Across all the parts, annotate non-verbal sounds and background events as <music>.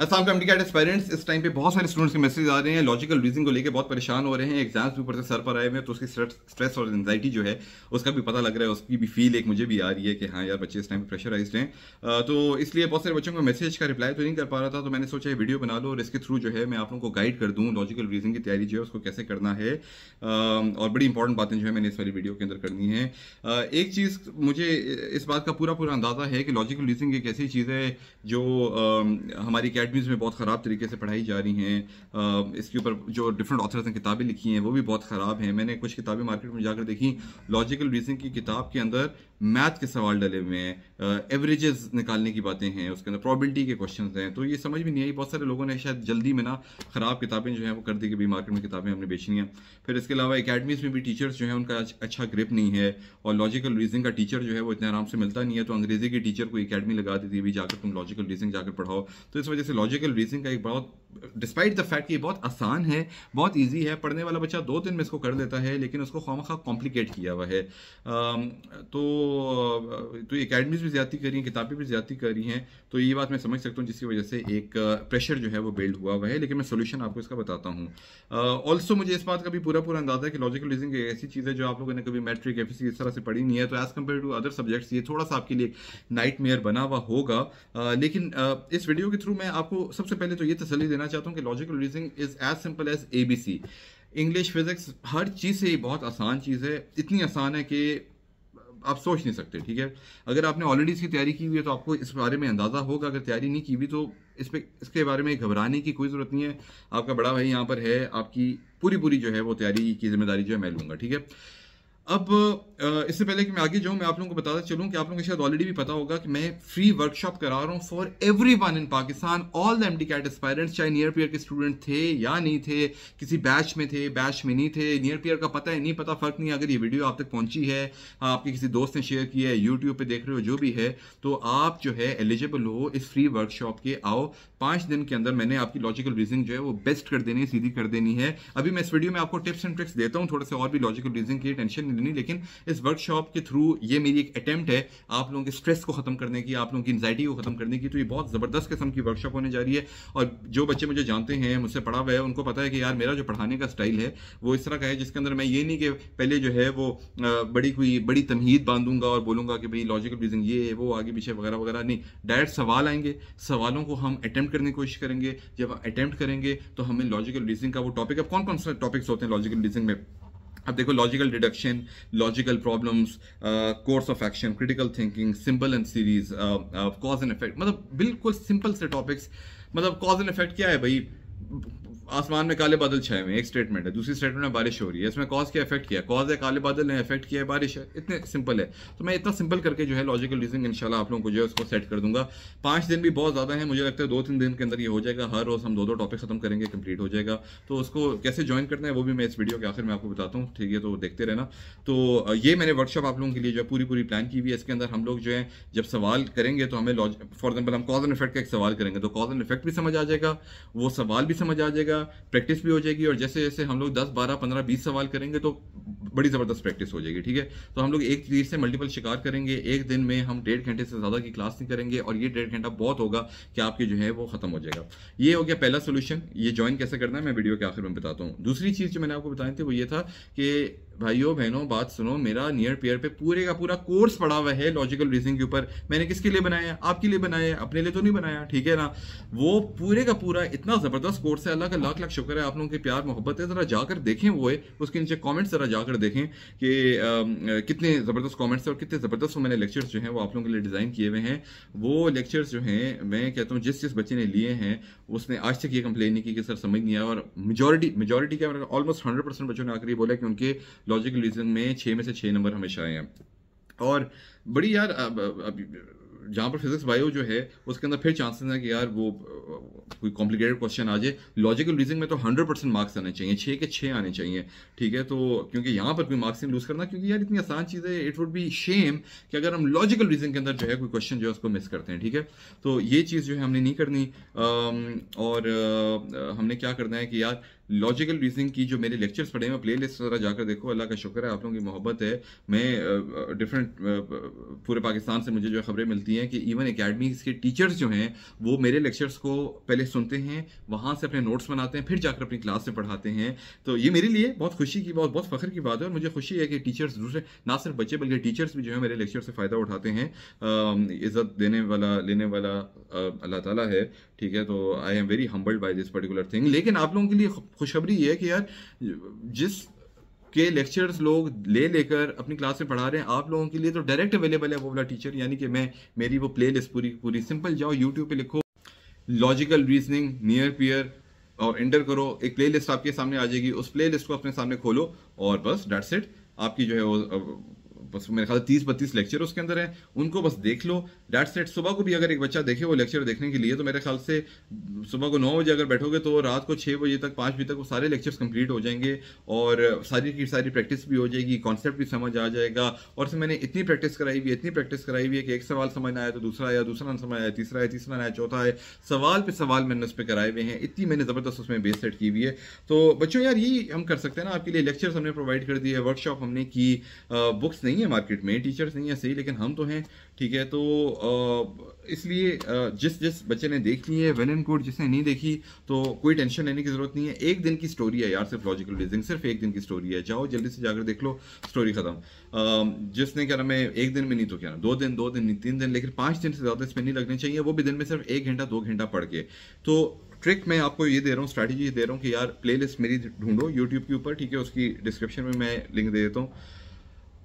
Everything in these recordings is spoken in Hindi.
असम कमेटी के पेरेंट्स इस टाइम पे बहुत सारे स्टूडेंट्स के मैसेज आ रहे हैं लॉजिकल रीजन को लेकर बहुत परेशान हो रहे हैं एग्जाम्स भी ऊपर से सर पर आए हुए हैं तो उसकी स्ट्रेस और एनजाइटी जो है उसका भी पता लग रहा है उसकी भी फील एक मुझे भी आ रही है कि हाँ यार बच्चे इस टाइम पर प्रेशराइज हैं तो इसलिए बहुत सारे बच्चों को मैसेज का रिप्लाई तो नहीं कर पा रहा था तो मैंने सोचा है वीडियो बना लो और इसके थ्रू जो है मैं आप लोगों को गाइड कर दूँ लॉजिकल रीजन की तैयारी जो है उसको कैसे करना है और बड़ी इंपॉर्टेंट बातें जो है मैंने इस वाली वीडियो के अंदर करनी है एक चीज़ मुझे इस बात का पूरा पूरा अंदाजा है कि लॉजिकल रीजनिंग एक ऐसी चीज़ है जो हमारी अकेडमीज़ में बहुत ख़राब तरीके से पढ़ाई जा रही हैं इसके ऊपर जो डिफरेंट ऑथर्स ने किताबें लिखी हैं वो भी बहुत ख़राब हैं मैंने कुछ किताबें मार्केट में जाकर देखी लॉजिकल रीजनिंग की किताब के अंदर मैथ के सवाल डले हुए हैं एवरेजेस निकालने की बातें हैं उसके अंदर प्रॉबिलिटी के क्वेश्चन हैं तो ये समझ भी नहीं आई बहुत सारे लोगों ने शायद जल्दी में ना ख़राब किताबें जो हैं वो कर दी कि भाई मार्केट में किताबें हमने बेचनी हैं फिर इसके अलावा अकेडमीज़ में भी टीचर्स जो हैं उनका अच्छा ग्रिप नहीं है और लॉजिकल रीजनिंग का टीचर जो है वो इतने आराम से मिलता नहीं है तो अंग्रेजी के टीचर को अकेडमी लगा देती है भी जाकर तुम लॉजिकल रीजनिंग जाकर पढ़ाओ तो इस वजह से लॉजिकल रीजनिंग का एक बहुत डिस्पाइट द फैक्ट कि ये बहुत आसान है बहुत ईजी है पढ़ने वाला बच्चा दो दिन में इसको कर लेता है लेकिन उसको खामखा खा कॉम्प्लिकेट किया हुआ है तो तो एकेडमीज भी ज़्यादा करी हैं किताबें भी ज़्यादा करी हैं तो ये बात मैं समझ सकता हूँ जिसकी वजह से एक प्रेशर जो है वो बिल्ड हुआ हुआ है लेकिन मैं सोल्यूशन आपको इसका बताता हूँ ऑल्सो मुझे इस बात का भी पूरा पूरा अंदाजा है कि लॉजिकल रीजनिंग ऐसी चीज़ है जो आप लोगों ने कभी मैट्रिक एफ इस तरह से पढ़ी नहीं है तो as compare to other subjects ये थोड़ा सा आपके लिए नाइट मेयर बना हुआ होगा लेकिन इस वीडियो के थ्रू मैं आपको सबसे पहले तो ये तसली देना चाहता हूँ कि logical reasoning is as simple as a English physics हर चीज़ से बहुत आसान चीज़ है इतनी आसान है कि आप सोच नहीं सकते ठीक है अगर आपने ऑलरेडी इसकी तैयारी की हुई है तो आपको इस बारे में अंदाज़ा होगा अगर तैयारी नहीं की हुई तो इस पर इसके बारे में घबराने की कोई ज़रूरत नहीं है आपका बड़ा भाई यहाँ पर है आपकी पूरी पूरी जो है वो तैयारी की जिम्मेदारी जो है मैं लूँगा ठीक है अब इससे पहले कि मैं आगे जाऊं मैं आप लोगों को बताता चलूं कि आप लोगों को शायद ऑलरेडी भी पता होगा कि मैं फ्री वर्कशॉप करा रहा हूं for every one in Pakistan all the M D CAT aspirants चाहे नियर पियर के स्टूडेंट थे या नहीं थे किसी बैच में थे बैच में नहीं थे नियर पियर का पता है नहीं पता फर्क नहीं अगर ये वीडियो आप तक पहुंची है आपके किसी दोस्त ने शेयर किया है यूट्यूब पर देख रहे हो जो भी है तो आप जो है एलिजिबल हो इस फ्री वर्कशॉप के आओ पाँच दिन के अंदर मैंने आपकी लॉजिकल रीजनिंग जो है वो बेस्ट कर देनी है सीधी कर देनी है अभी मैं इस वीडियो में आपको टिप्स एंड ट्रिक्स देता हूँ थोड़े से और भी लॉजिकल रीजनिंग की टेंशन लेनी लेकिन इस वर्कशॉप के थ्रू ये मेरी एक अटैम्प्ट है आप लोगों के स्ट्रेस को खत्म करने की आप लोगों की एनजाइटी को खत्म करने की तो ये बहुत ज़बरदस्त किस्म की वर्कशॉप होने जा रही है और जो बच्चे मुझे जानते हैं मुझसे पढ़ा हुआ है उनको पता है कि यार मेरा जो पढ़ाने का स्टाइल है वो इस तरह का है जिसके अंदर मैं ये नहीं कि पहले जो है वो बड़ी कोई बड़ी तमहीद बांधूंगा और बोलूंगा कि भाई लॉजिकल रीजन ये है वो आगे पीछे वगैरह वगैरह नहीं डायरेक्ट सवाल आएंगे सवालों को हम अटैम्प्ट करने की कोशिश करेंगे जब अटैम्प्ट करेंगे तो हमें लॉजिकल रीजनिंग का वो टॉपिक अब कौन कौन से टॉपिक्स होते हैं लॉजिकल रीजनिंग में अब देखो logical deduction logical problems course of action critical thinking simple and series cause and effect मतलब बिल्कुल सिंपल से टॉपिक्स मतलब कॉज एंड इफेक्ट क्या है भाई आसमान में काले बादल छाए हुए एक स्टेटमेंट है दूसरी स्टेटमेंट में बारिश हो रही है इसमें कॉज क्या इफेक्ट किया कॉज है काले बादल है इफेक्ट किया है बारिश है इतने सिंपल है तो मैं इतना सिंपल करके जो है लॉजिकल रीजनिंग इंशाल्लाह आप लोगों को जो है उसको सेट कर दूंगा पाँच दिन भी बहुत ज़्यादा है मुझे लगता है दो तीन दिन के अंदर ये हो जाएगा हर रोज़ हम दो दो टॉपिक खत्म करेंगे कंप्लीट हो जाएगा तो उसको कैसे ज्वाइन करना है वो भी मैं इस वीडियो के आखिर में आपको बताता हूँ ठीक है तो देखते रहना तो ये मैंने वर्कशॉप आप लोगों के लिए जो है पूरी पूरी प्लान की हुई है इसके अंदर हम लोग जो है जब सवाल करेंगे तो हमें फॉर एग्जाम्पल हम कॉज एंड इफेक्ट का एक सवाल करेंगे तो कॉज एंड इफेक्ट भी समझ आ जाएगा वो सवाल भी समझ आ जाएगा जाएगा प्रैक्टिस भी हो जाएगी और जैसे जैसे हम लोग 10, 12, 15, 20 सवाल करेंगे तो बड़ी ज़बरदस्त प्रैक्टिस हो जाएगी ठीक है तो हम लोग एक तीर से मल्टीपल शिकार करेंगे एक दिन में हम डेढ़ घंटे से ज़्यादा की क्लास नहीं करेंगे और ये डेढ़ घंटा बहुत होगा कि आपके जो है वो ख़त्म हो जाएगा ये हो गया पहला सोल्यूशन ये ज्वाइन कैसे करना है मैं वीडियो के आखिर में बताता हूँ दूसरी चीज़ जो मैंने आपको बताई थी वो ये था कि भाइयों बहनों बात सुनो मेरा नियर पेयर पे पूरे का पूरा कोर्स पड़ा हुआ है लॉजिकल रीजनिंग के ऊपर मैंने किसके लिए बनाया आपके लिए बनाया अपने लिए तो नहीं बनाया ठीक है ना वो पूरे का पूरा इतना ज़बरदस्त कोर्स है अल्लाह का लाख लाख शुक्र है आप लोगों के प्यार मोहब्बत है ज़रा जाकर देखें वो है उसके नीचे कॉमेंट्स ज़रा जाकर देखें कि कितने ज़बरदस्त कॉमेंट्स और कितने ज़बरदस्त मैंने लेक्चर्स जो है वो आप लोगों के लिए डिज़ाइन किए हुए हैं वो लेक्चर्स जो है मैं कहता हूँ जिस जिस बच्चे ने लिए हैं उसने आज तक ये कंप्लेन नहीं की कि सर समझ नहीं आया और मेजोरिटी मेजोरिटी क्या ऑलमोस्ट हंड्रेड परसेंट बच्चों ने आकर बोला कि उनके लॉजिकल रीजन में छः में से छः नंबर हमेशा आए हैं और बड़ी यार अब, अब जहाँ पर फिजिक्स बायो जो है उसके अंदर फिर चांसेस हैं कि यार वो कोई कॉम्प्लिकेटेड क्वेश्चन आ जाए लॉजिकल रीजनिंग में तो हंड्रेड परसेंट मार्क्स आने चाहिए छः के छः आने चाहिए ठीक है तो क्योंकि यहाँ पर कोई मार्क्स नहीं लूज करना क्योंकि यार इतनी आसान चीज़ है इट वुड बी शेम कि अगर हम लॉजिकल रीजनिंग के अंदर जो है कोई क्वेश्चन जो है उसको मिस करते हैं ठीक है तो ये चीज़ जो है हमने नहीं करनी और हमने क्या करना है कि यार लॉजिकल रीजनिंग की जो मेरे लेक्चर्स पढ़े हैं प्ले लिस्ट जरा जाकर देखो अल्लाह का शुक्र है आप लोगों की मोहब्बत है मैं डिफरेंट पूरे पाकिस्तान से मुझे जो खबरें मिलती हैं कि इवन अकेडमी के टीचर्स जो हैं वो मेरे लेक्चर्स को पहले सुनते हैं वहाँ से अपने नोट्स बनाते हैं फिर जाकर अपनी क्लास में पढ़ाते हैं तो ये मेरे लिए बहुत खुशी की बहुत बहुत फख्र की बात है और मुझे खुशी है कि टीचर्स दूसरे ना सिर्फ बच्चे बल्कि टीचर्स भी जो है मेरे लेक्चर से फ़ायदा उठाते हैं इज़्ज़त देने वाला लेने वाला अल्लाह ताला है ठीक है तो I am very humbled by this particular thing लेकिन आप लोगों के लिए खुशखबरी ये है कि यार जिस के लेक्चर्स लोग ले लेकर अपनी क्लास में पढ़ा रहे हैं आप लोगों के लिए तो डायरेक्ट अवेलेबल है वो वाला टीचर यानी कि मैं मेरी वो प्ले लिस्ट पूरी पूरी सिंपल जाओ यूट्यूब पे लिखो लॉजिकल रीजनिंग नियर पियर और इंटर करो एक प्ले लिस्ट आपके सामने आ जाएगी उस प्ले लिस्ट को अपने सामने खोलो और बस डेट्स इट आपकी जो है वो बस मेरे ख्याल तीस बत्तीस लेक्चर उसके अंदर है उनको बस देख लो डेट सेट सुबह को भी अगर एक बच्चा देखे वो लेक्चर देखने के लिए तो मेरे ख्याल से सुबह को नौ बजे अगर बैठोगे तो रात को छः बजे तक पाँच बजे तक वो सारे लेक्चर्स कंप्लीट हो जाएंगे और सारी की सारी प्रैक्टिस भी हो जाएगी कॉन्सेप्ट भी समझ आ जाएगा और मैंने इतनी प्रैक्टिस कराई हुई है इतनी प्रैक्टिस कराई हुई है कि एक सवाल समझ आया तो दूसरा आया दूसरा ना समझ आया तीसरा आया तीसरा आया चौथा आया सवाल पर सवाल मैंने उस पर कराए हुए हैं इतनी मैंने ज़बरदस्त उसमें बेस सेट की हुई है तो बच्चों यार यही हम कर सकते हैं ना आपके लिए लेक्चर्स हमने प्रोवाइड कर दिए वर्कशॉप हमने की बुक्स नहीं नहीं है मार्केट में टीचर्स नहीं है सही लेकिन हम तो हैं ठीक है तो इसलिए जिस जिस बच्चे ने देख ली है वेन एंड कोड जिसने नहीं देखी तो कोई टेंशन लेने की ज़रूरत नहीं है एक दिन की स्टोरी है यार सिर्फ लॉजिकल रीजनिंग सिर्फ एक दिन की स्टोरी है जाओ जल्दी से जाकर देख लो स्टोरी ख़त्म जिसने क्या नाम मैं एक दिन में नहीं तो क्या ना दो दिन दो दिन नहीं तीन दिन लेकिन पाँच दिन से ज़्यादा इसमें नहीं लगने चाहिए वो भी दिन में सिर्फ एक घंटा दो घंटा पढ़ के तो ट्रिक मैं आपको ये दे रहा हूँ स्ट्रैटेजी दे रहा हूँ कि यार प्लेलिस्ट मेरी ढूंढो यूट्यूब के ऊपर ठीक है उसकी डिस्क्रिप्शन में मैं लिंक दे देता हूँ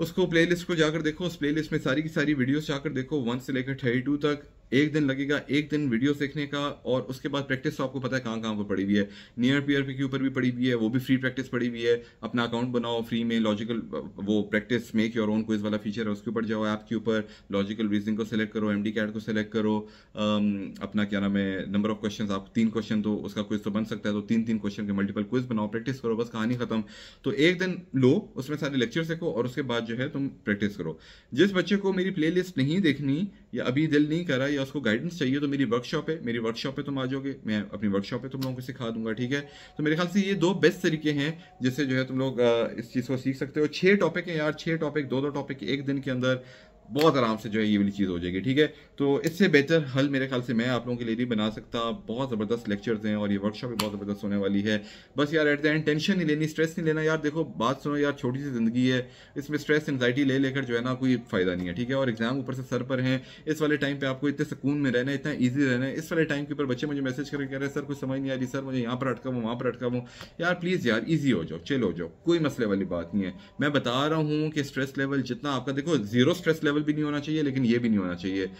उसको प्लेलिस्ट को जाकर देखो उस प्लेलिस्ट में सारी की सारी वीडियोस जाकर देखो वन से लेकर थर्टी टू तक एक दिन लगेगा एक दिन वीडियो देखने का और उसके बाद प्रैक्टिस तो आपको पता है कहाँ कहाँ पर पड़ी हुई है नियर पीयर के ऊपर भी पड़ी हुई है वो भी फ्री प्रैक्टिस पड़ी हुई है अपना अकाउंट बनाओ फ्री में लॉजिकल वो practice make your own quiz वाला फीचर है उसके ऊपर जाओ ऐप के ऊपर लॉजिकल रीजनिंग को सिलेक्ट करो एम कैट को सिलेक्ट करो um, अपना क्या नाम है नंबर ऑफ क्वेश्चन आप तीन क्वेश्चन तो उसका क्विज तो बन सकता है तो तीन तीन क्वेश्चन के मल्टीपल क्विज बनाओ प्रैक्टिस करो बस कहानी खत्म तो एक दिन लो उसमें सारे लेक्चर सीखो और उसके बाद जो है तुम प्रैक्टिस करो जिस बच्चे को मेरी प्लेलिस्ट नहीं देखनी या अभी दिल नहीं कर रहा या उसको गाइडेंस चाहिए तो मेरी वर्कशॉप है मेरी वर्कशॉप पे तुम आ जाओगे मैं अपनी वर्कशॉप पे तुम लोगों को सिखा दूंगा ठीक है तो मेरे ख्याल से ये दो बेस्ट तरीके हैं जिससे जो है तुम लोग इस चीज़ को सीख सकते हो छह टॉपिक हैं यार छह टॉपिक दो दो टॉपिक एक दिन के अंदर बहुत आराम से जो है ये वाली चीज़ हो जाएगी ठीक है तो इससे बेहतर हल मेरे ख्याल से मैं आप लोगों के लिए नहीं बना सकता बहुत ज़बरदस्त लेक्चर्स हैं और ये वर्कशॉप भी बहुत ज़बरदस्त होने वाली है बस यार एट द एंड टेंशन नहीं लेनी स्ट्रेस नहीं लेना यार देखो बात सुनो यार छोटी सी ज़िंदगी है इसमें स्ट्रेस एनजाइटी ले लेकर जो है ना कोई फ़ायदा नहीं है ठीक है और एग्ज़ाम ऊपर से सर पर हैं इस वाले टाइम पर आपको इतने सुकून में रहना इतना ईजी रहना है इस वाले टाइम के ऊपर बच्चे मुझे मैसेज करके कह रहे हैं सर कुछ समझ नहीं आ रही सर मुझे यहाँ पर अटका हूँ वहाँ पर अटका हूँ यार प्लीज़ यार ईजी हो जाओ चलो हो जाओ कोई मसले वाली बात नहीं है मैं बता रहा हूँ कि स्ट्रेस लेवल जितना आपका देखो जीरो स्ट्रेस लेवल लेवल भी नहीं होना चाहिए लेकिन ये भी नहीं होना चाहिए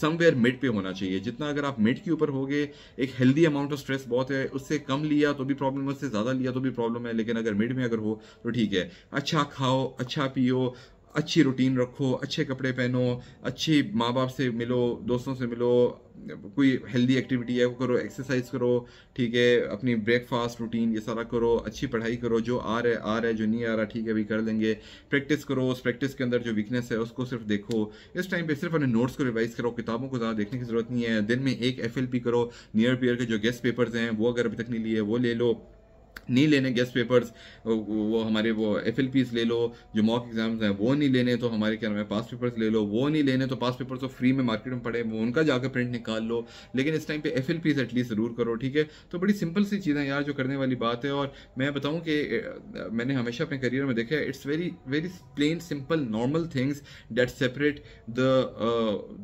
समवेयर मिड पे होना चाहिए जितना अगर आप मिड के ऊपर हो गए एक हेल्दी अमाउंट ऑफ स्ट्रेस बहुत है उससे कम लिया तो भी प्रॉब्लम उससे ज़्यादा लिया तो भी प्रॉब्लम है लेकिन अगर मिड में अगर हो तो ठीक है अच्छा खाओ अच्छा पियो अच्छी रूटीन रखो अच्छे कपड़े पहनो अच्छी माँ बाप से मिलो दोस्तों से मिलो कोई हेल्दी एक्टिविटी है वो करो एक्सरसाइज करो ठीक है अपनी ब्रेकफास्ट रूटीन ये सारा करो अच्छी पढ़ाई करो जो आ रहा है आ रहा है जो नहीं आ रहा ठीक है अभी कर लेंगे प्रैक्टिस करो उस प्रैक्टिस के अंदर जो वीकनेस है उसको सिर्फ देखो इस टाइम पे सिर्फ अपने नोट्स को रिवाइज करो किताबों को ज़्यादा देखने की जरूरत नहीं है दिन में एक एफ करो नियर पीयर के जो गेस्ट पेपर्स हैं वो अगर अभी तक नहीं लिए वो ले लो नहीं लेने गेस्ट पेपर्स वो हमारे वो एफ एल ले लो जो मॉक एग्जाम्स हैं वो नहीं लेने तो हमारे क्या नाम है पास पेपर्स ले लो वो नहीं लेने तो पास पेपर तो फ्री में मार्केट में पड़े वो उनका जाकर प्रिंट निकाल लो लेकिन इस टाइम पे एफ एल एटलीस्ट ज़रूर करो ठीक है तो बड़ी सिंपल सी चीज़ें यार जो करने वाली बात है और मैं बताऊँ कि मैंने हमेशा अपने करियर में देखा it's very very plain simple normal things that separate the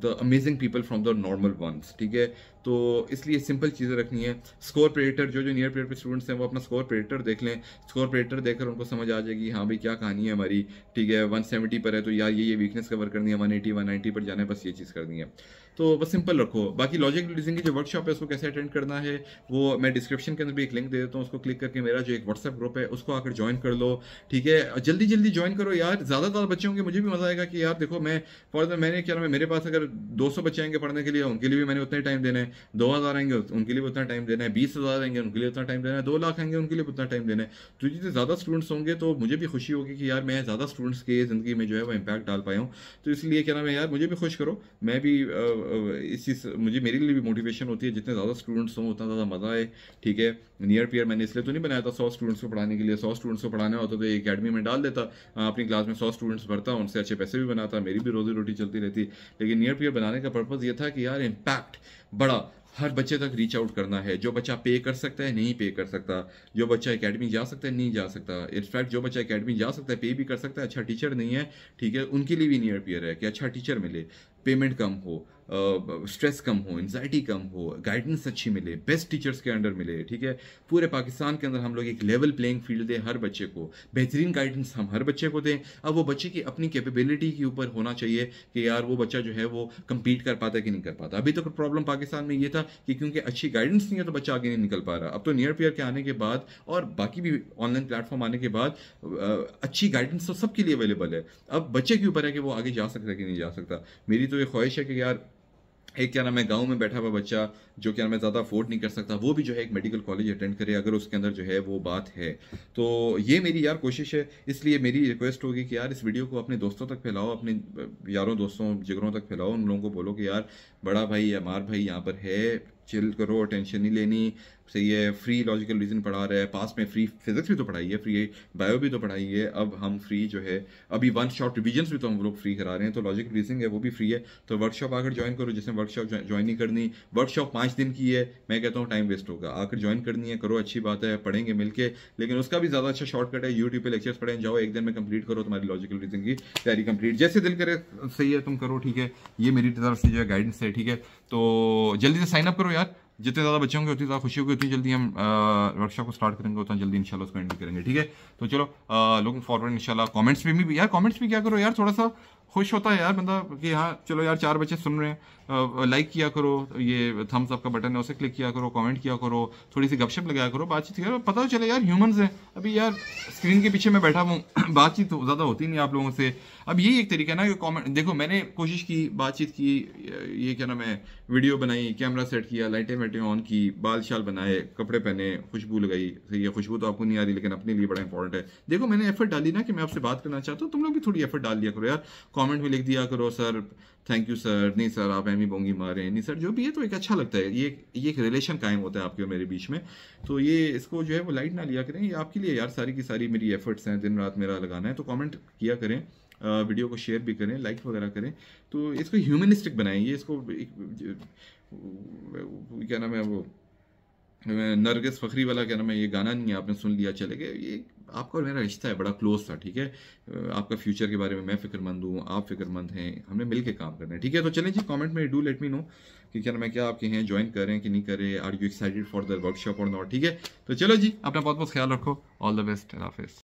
the amazing people from the normal ones ठीक है तो इसलिए सिंपल चीज़ें रखनी है स्कोर प्रेडिटर जो जो नियर पीरियड पे स्टूडेंट्स हैं वो अपना स्कोर प्रेडिटर देख लें स्कोर प्रेडिटर देखकर उनको समझ आ जाएगी हाँ भाई क्या कहानी है हमारी ठीक है 170 पर है तो यार ये ये वीकनेस कवर करनी है 180 190 पर जाना है बस ये चीज़ करनी है तो बस सिंपल रखो बाकी लॉजिक रिलीजिंग की जो वर्कशॉप है उसको कैसे अटेंड करना है वो मैं डिस्क्रिप्शन के अंदर भी एक लिंक दे देता हूँ उसको क्लिक करके मेरा जो एक व्हाट्सएप ग्रुप है उसको आकर ज्वाइन कर लो ठीक है जल्दी जल्दी ज्वाइन करो यार ज़्यादा ज़्यादा बच्चे होंगे मुझे भी मज़ा आएगा कि यार देखो मैं फॉर एग्जाम्पल मैंने क्या मेरे पास अगर दो बच्चे आएंगे पढ़ने के लिए उनके लिए भी मैंने उतना टाइम देना है दो हज़ार आएंगे उनके लिए उतना टाइम देना है बीस हज़ार आएंगे उनके लिए उतना टाइम देना है दो लाख आएंगे उनके लिए उतना टाइम देना है तो जितने ज़्यादा स्टूडेंट्स होंगे तो मुझे भी खुशी होगी कि यार मैं ज़्यादा स्टूडेंट्स के ज़िंदगी में जो है वो इम्पैक्ट डाल पाया हूँ तो इसलिए क्या नाम है यार मुझे भी खुश करो मैं भी इस चीज़ मुझे मेरे लिए भी मोटिवेशन होती है जितने ज़्यादा स्टूडेंट्स हों उतना ज़्यादा मज़ा आए ठीक है नियर पियर मैंने इसलिए तो नहीं बनाया था सौ स्टूडेंट्स को पढ़ाने के लिए सौ स्टूडेंट्स को पढ़ाना होता तो एक अकेडमी में डाल देता अपनी क्लास में सौ स्टूडेंट्स भरता उनसे अच्छे पैसे भी बनाता मेरी भी रोजी रोटी चलती रहती लेकिन नियर पियर बनाने का पर्पज़ ये था कि यार इम्पैक्ट बड़ा हर बच्चे तक रीच आउट करना है जो बच्चा पे कर सकता है नहीं पे कर सकता जो बच्चा एकेडमी जा सकता है नहीं जा सकता इनफैक्ट जो बच्चा एकेडमी जा सकता है पे भी कर सकता है अच्छा टीचर नहीं है ठीक है उनके लिए भी नियर पियर है कि अच्छा टीचर मिले पेमेंट कम हो स्ट्रेस कम हो एनजाइटी कम हो गाइडेंस अच्छी मिले बेस्ट टीचर्स के अंडर मिले ठीक है पूरे पाकिस्तान के अंदर हम लोग एक लेवल प्लेइंग फील्ड दें हर बच्चे को बेहतरीन गाइडेंस हम हर बच्चे को दें अब वो बच्चे की अपनी कैपेबिलिटी के ऊपर होना चाहिए कि यार वो बच्चा जो है वो कम्पीट कर पाता कि नहीं कर पाता अभी तक तो प्रॉब्लम पाकिस्तान में ये था कि क्योंकि अच्छी गाइडेंस नहीं है तो बच्चा आगे नहीं निकल पा रहा अब तो नियर पेयर के आने के बाद और बाकी भी ऑनलाइन प्लेटफॉर्म आने के बाद अच्छी गाइडेंस तो सबके लिए अवेलेबल है अब बच्चे के ऊपर है कि वो आगे जा सकता है कि नहीं जा सकता मेरी तो ये ख्वाहिश है कि यार एक क्या नाम है गांव में बैठा हुआ बच्चा जो क्या नाम है ज़्यादा अफोर्ड नहीं कर सकता वो भी जो है एक मेडिकल कॉलेज अटेंड करे अगर उसके अंदर जो है वो बात है तो ये मेरी यार कोशिश है इसलिए मेरी रिक्वेस्ट होगी कि यार इस वीडियो को अपने दोस्तों तक फैलाओ अपने यारों दोस्तों जिगरों तक फैलाओ उन लोगों को बोलो कि यार बड़ा भाई अमार भाई यहाँ पर है चिल करो टेंशन नहीं लेनी सही है फ्री लॉजिकल रीजन पढ़ा रहा है पास में फ्री फिजिक्स भी तो पढ़ाई है फ्री बायो भी तो पढ़ाई है अब हम फ्री जो है अभी वन शॉट रिविजन भी तो हम लोग फ्री करा रहे हैं तो लॉजिकल रीजनिंग है वो भी फ्री है तो वर्कशॉप आकर ज्वाइन करो जिसने वर्कशॉप ज्वाइन नहीं करनी वर्कशॉप पाँच दिन की है मैं कहता हूँ टाइम वेस्ट होगा आकर ज्वाइन करनी है करो अच्छी बात है पढ़ेंगे मिलकर लेकिन उसका भी ज़्यादा अच्छा शॉर्टकट है यूट्यूब पर लेक्चर्स पढ़ें जाओ एक दिन में कंप्लीट करो तुम्हारी लॉजिकल रीजनिंग की तैयारी कंप्लीट जैसे दिल करे सही है तुम करो ठीक है ये मेरी तरफ से जो है गाइडेंस है ठीक है तो जल्दी से साइन अप करो यार जितने ज़्यादा बच्चे होंगे उतनी ज़्यादा खुशी होगी उतनी जल्दी हम वर्कशॉप को स्टार्ट करेंगे उतना जल्दी इंशाल्लाह उसको एंड करेंगे ठीक है तो चलो लुकिंग फॉरवर्ड इंशाल्लाह कमेंट्स में भी यार कमेंट्स में क्या करो यार थोड़ा सा खुश होता है यार बंदा कि हाँ चलो यार चार बच्चे सुन रहे हैं लाइक किया करो ये थम्स अप का बटन है उसे क्लिक किया करो कमेंट किया करो थोड़ी सी गपशप लगाया करो बातचीत करो पता तो चले यार ह्यूमंस हैं अभी यार स्क्रीन के पीछे मैं बैठा हूँ <clears throat> बातचीत तो ज़्यादा होती नहीं आप लोगों से अब यही एक तरीका है ना कि कॉमेंट देखो मैंने कोशिश की बातचीत की ये क्या नाम है वीडियो बनाई कैमरा सेट किया लाइटें वाइटें ऑन की बाल शाल बनाए कपड़े पहने खुशबू लगाई सही है खुशबू तो आपको नहीं आ रही लेकिन अपने लिए बड़ा इंपॉर्टेंट है देखो मैंने एफर्ट डाली ना कि मैं आपसे बात करना चाहता हूँ तुम लोग भी थोड़ी एफर्ट डाल दिया करो यार कमेंट में लिख दिया करो सर थैंक यू सर नहीं सर आप एमी बोंगी मारे नहीं सर जो भी है तो एक अच्छा लगता है ये ये एक रिलेशन कायम होता है आपके और मेरे बीच में तो ये इसको जो है वो लाइट ना लिया करें ये आपके लिए यार सारी की सारी मेरी एफर्ट्स हैं दिन रात मेरा लगाना है तो कॉमेंट किया करें वीडियो को शेयर भी करें लाइक वगैरह करें तो इसको ह्यूमनिस्टिक बनाएं ये इसको एक क्या नाम है वो नरगिस फखरी वाला कहना रहा मैं ये गाना नहीं है आपने सुन लिया चले गए ये आपका और मेरा रिश्ता है बड़ा क्लोज था ठीक है आपका फ्यूचर के बारे में मैं फिक्रमंद हूँ आप फिक्रमंद हैं हमने मिल के काम करना है ठीक है तो चलें जी कमेंट में डू लेट मी नो कि क्या मैं क्या आपके हैं ज्वाइन कर रहे हैं कि नहीं करें are you excited for the workshop और नॉट ठीक है तो चलो जी अपना बहुत बहुत ख्याल रखो ऑल द बेस्ट हाफिज़